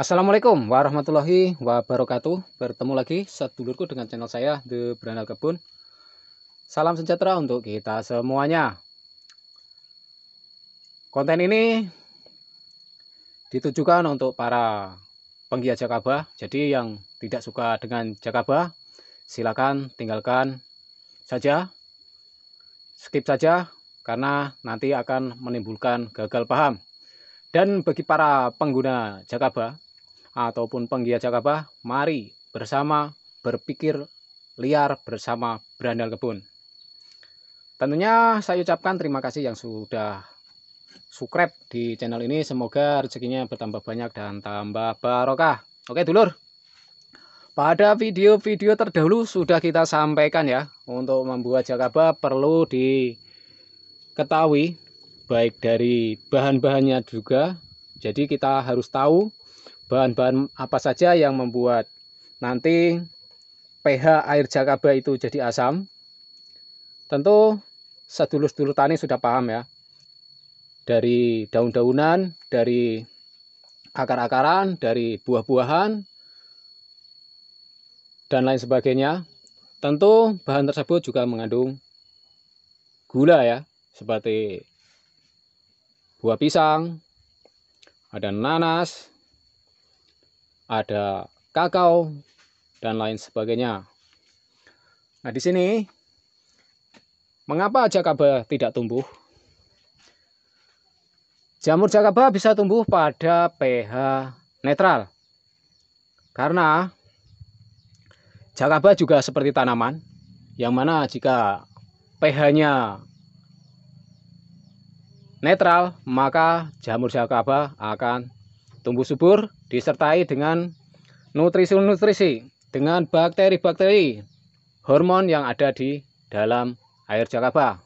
Assalamualaikum warahmatullahi wabarakatuh. Bertemu lagi sedulurku dengan channel saya The Berandal Kebun. Salam sejahtera untuk kita semuanya. Konten ini ditujukan untuk para penggiat Jakabah Jadi yang tidak suka dengan Jakabah silakan tinggalkan saja. Skip saja karena nanti akan menimbulkan gagal paham. Dan bagi para pengguna Jakabah ataupun penggiat Jakabah, mari bersama berpikir liar bersama Berandal Kebun. Tentunya saya ucapkan terima kasih yang sudah subscribe di channel ini. Semoga rezekinya bertambah banyak dan tambah barokah. Oke dulur, pada video-video terdahulu sudah kita sampaikan ya. Untuk membuat jakaba perlu diketahui baik dari bahan-bahannya juga. Jadi kita harus tahu bahan-bahan apa saja yang membuat nanti pH air jakaba itu jadi asam. Tentu sedulur-dulur tani sudah paham ya. Dari daun-daunan, dari akar-akaran, dari buah-buahan, dan lain sebagainya. Tentu bahan tersebut juga mengandung gula ya, seperti buah pisang, ada nanas, ada kakao, dan lain sebagainya. Nah, di sini, mengapa jakaba tidak tumbuh? Jamur jakaba bisa tumbuh pada pH netral. Karena jakaba juga seperti tanaman, yang mana jika pH-nya netral, maka jamur jakaba akan tumbuh subur disertai dengan nutrisi-nutrisi dengan bakteri-bakteri hormon yang ada di dalam air jakaba.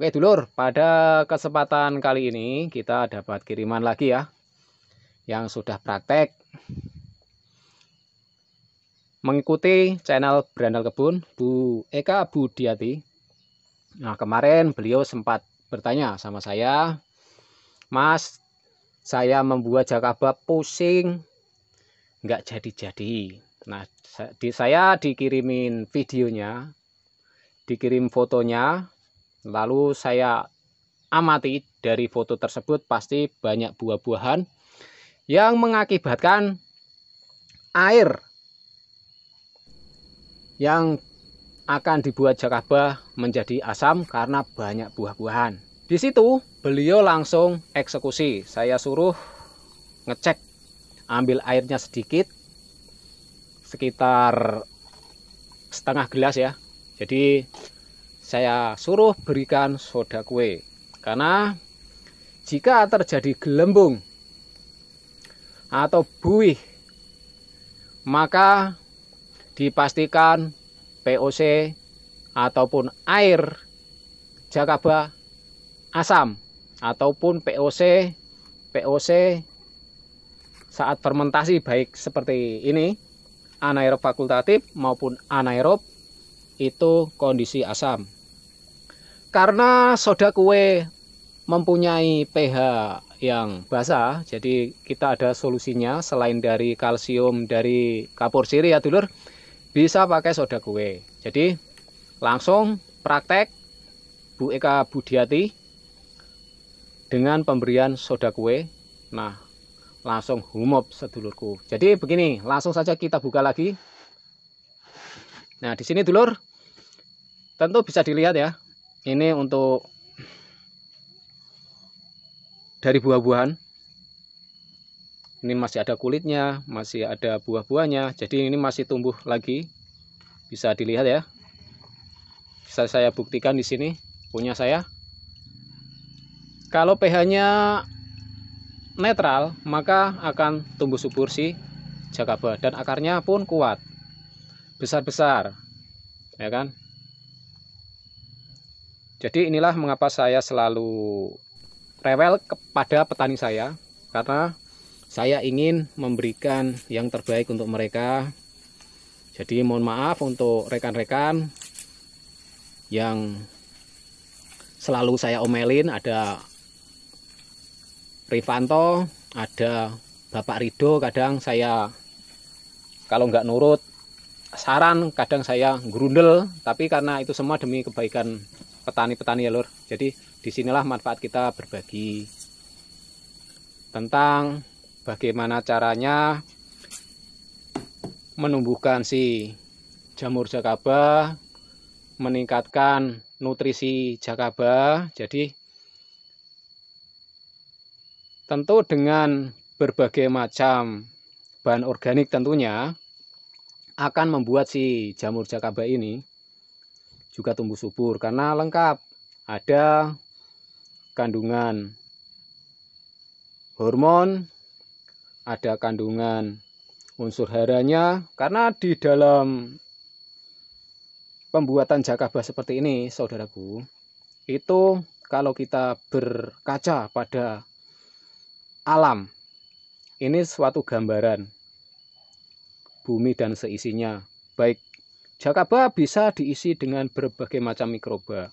Oke dulur, pada kesempatan kali ini kita dapat kiriman lagi ya yang sudah praktek mengikuti channel Berandal Kebun Bu Eka Budiati. Nah, kemarin beliau sempat bertanya sama saya, "Mas, saya membuat Jakabab pusing nggak jadi-jadi nah di, saya dikirimin videonya dikirim fotonya lalu saya amati dari foto tersebut pasti banyak buah-buahan yang mengakibatkan air yang akan dibuat Jakaba menjadi asam karena banyak buah-buahan di situ beliau langsung eksekusi. Saya suruh ngecek ambil airnya sedikit sekitar setengah gelas ya. Jadi saya suruh berikan soda kue karena jika terjadi gelembung atau buih maka dipastikan POC ataupun air Jakaba asam ataupun POC POC saat fermentasi baik seperti ini anaerob fakultatif maupun anaerob itu kondisi asam karena soda kue mempunyai pH yang basah jadi kita ada solusinya selain dari kalsium dari kapur siri ya dulur bisa pakai soda kue jadi langsung praktek Bu Eka Budiati dengan pemberian soda kue. Nah, langsung humop sedulurku. Jadi begini, langsung saja kita buka lagi. Nah, di sini dulur tentu bisa dilihat ya. Ini untuk dari buah-buahan. Ini masih ada kulitnya, masih ada buah-buahnya. Jadi ini masih tumbuh lagi. Bisa dilihat ya. Bisa saya buktikan di sini punya saya. Kalau pH-nya netral, maka akan tumbuh subur si jakaba dan akarnya pun kuat. Besar-besar. Ya kan? Jadi inilah mengapa saya selalu rewel kepada petani saya karena saya ingin memberikan yang terbaik untuk mereka. Jadi mohon maaf untuk rekan-rekan yang selalu saya omelin ada Rifanto, ada Bapak Rido, kadang saya kalau nggak nurut saran, kadang saya gerundel, tapi karena itu semua demi kebaikan petani-petani ya lur. Jadi disinilah manfaat kita berbagi tentang bagaimana caranya menumbuhkan si jamur jakaba, meningkatkan nutrisi jakaba. Jadi Tentu dengan berbagai macam bahan organik tentunya akan membuat si jamur jakaba ini juga tumbuh subur karena lengkap ada kandungan hormon ada kandungan unsur haranya karena di dalam pembuatan jakaba seperti ini saudaraku itu kalau kita berkaca pada alam. Ini suatu gambaran bumi dan seisinya. Baik Jakaba bisa diisi dengan berbagai macam mikroba.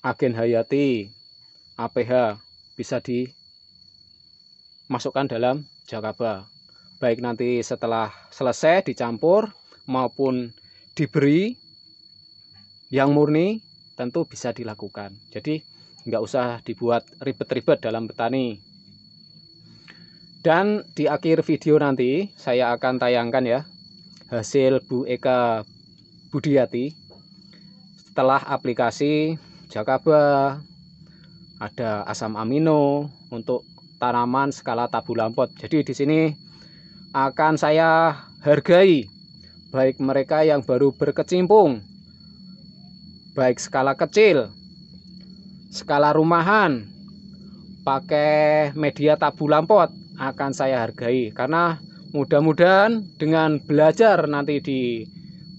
Agen hayati, APH bisa dimasukkan dalam Jakaba. Baik nanti setelah selesai dicampur maupun diberi yang murni tentu bisa dilakukan. Jadi nggak usah dibuat ribet-ribet dalam petani dan di akhir video nanti saya akan tayangkan ya hasil Bu Eka Budiati setelah aplikasi Jakaba ada asam amino untuk tanaman skala tabu lampot jadi di sini akan saya hargai baik mereka yang baru berkecimpung baik skala kecil skala rumahan pakai media tabu lampot akan saya hargai karena mudah-mudahan dengan belajar nanti di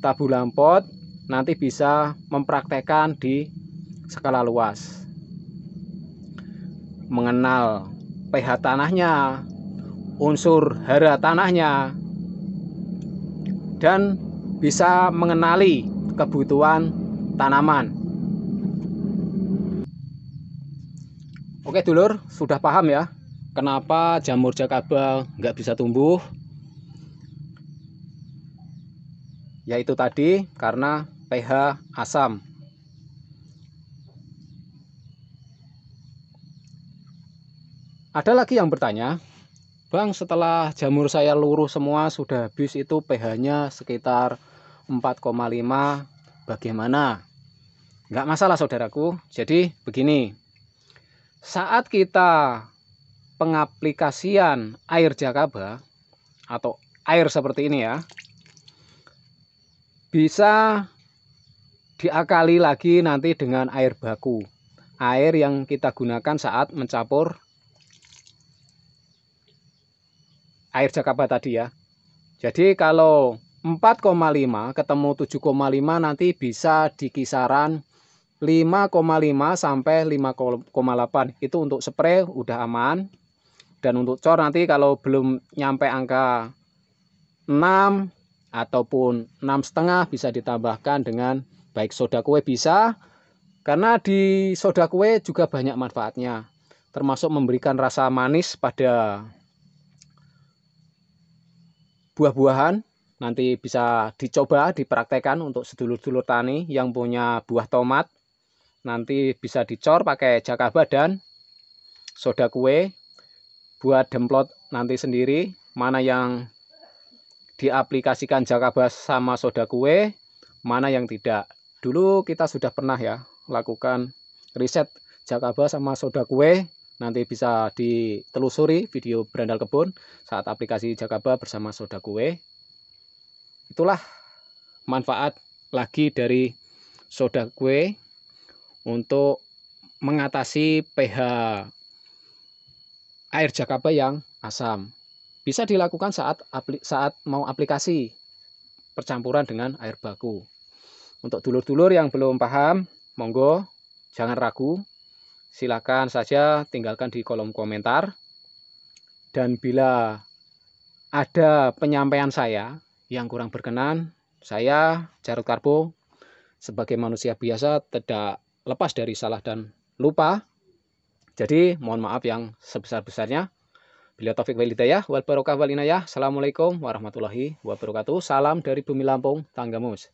tabu lampot nanti bisa mempraktekkan di skala luas mengenal pH tanahnya unsur hara tanahnya dan bisa mengenali kebutuhan tanaman Oke dulur, sudah paham ya kenapa jamur jakaba nggak bisa tumbuh? Yaitu tadi karena pH asam. Ada lagi yang bertanya, Bang setelah jamur saya luruh semua sudah habis itu pH-nya sekitar 4,5 bagaimana? Nggak masalah saudaraku, jadi begini saat kita pengaplikasian air jakaba atau air seperti ini ya bisa diakali lagi nanti dengan air baku air yang kita gunakan saat mencampur air jakaba tadi ya jadi kalau 4,5 ketemu 7,5 nanti bisa di kisaran 5,5 sampai 5,8 itu untuk spray udah aman dan untuk cor nanti kalau belum nyampe angka 6 ataupun enam setengah bisa ditambahkan dengan baik soda kue bisa karena di soda kue juga banyak manfaatnya termasuk memberikan rasa manis pada buah-buahan nanti bisa dicoba dipraktekkan untuk sedulur sedulur tani yang punya buah tomat nanti bisa dicor pakai jakaba dan soda kue buat demplot nanti sendiri mana yang diaplikasikan jakaba sama soda kue mana yang tidak dulu kita sudah pernah ya lakukan riset jakaba sama soda kue nanti bisa ditelusuri video berandal kebun saat aplikasi jakaba bersama soda kue itulah manfaat lagi dari soda kue untuk mengatasi pH air jakaba yang asam. Bisa dilakukan saat saat mau aplikasi percampuran dengan air baku. Untuk dulur-dulur yang belum paham, monggo jangan ragu. Silakan saja tinggalkan di kolom komentar. Dan bila ada penyampaian saya yang kurang berkenan, saya Jarod Karbo sebagai manusia biasa tidak lepas dari salah dan lupa. Jadi mohon maaf yang sebesar-besarnya. Bila taufik wal hidayah wal barokah wal inayah. Assalamualaikum warahmatullahi wabarakatuh. Salam dari Bumi Lampung, Tanggamus.